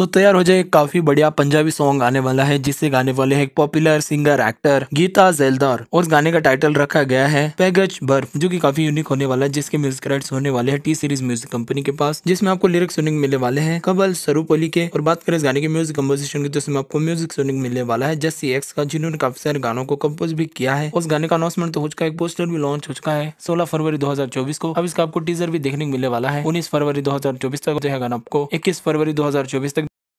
तो तैयार हो जाए काफी बढ़िया पंजाबी सॉन्ग आने वाला है जिसे गाने वाले हैं popular singer actor Geeta Zaildar और गाने का टाइटल रखा गया है पैगज बर्फ जो की काफी यूनिक होने वाला है जिसके म्यूजिक राइट्स होने वाले हैं टी सीरीज म्यूजिक कंपनी के पास जिसमें आपको लिरिक्स सुनिंग मिलने वाले हैं कबल स्वरूप अली के और बात करें इस गाने के म्यूजिक कम्पोजिशन की तो इसमें आपको म्यूजिक सुनिंग मिलने वाला है जस्सी एक्स का जिन्होंने काफी सारे गानों को कम्पोज भी किया है उस गाने का अनाउंसमेंट तो हो चुका है पोस्टर भी लॉन्च हो चुका है सोलह फरवरी दो को अब इसका आपको टीजर भी देखने को मिलने वाला है उन्नीस फरवरी चौबीस तक जो है गाना आपको इक्कीस फरवरी चौबीस तक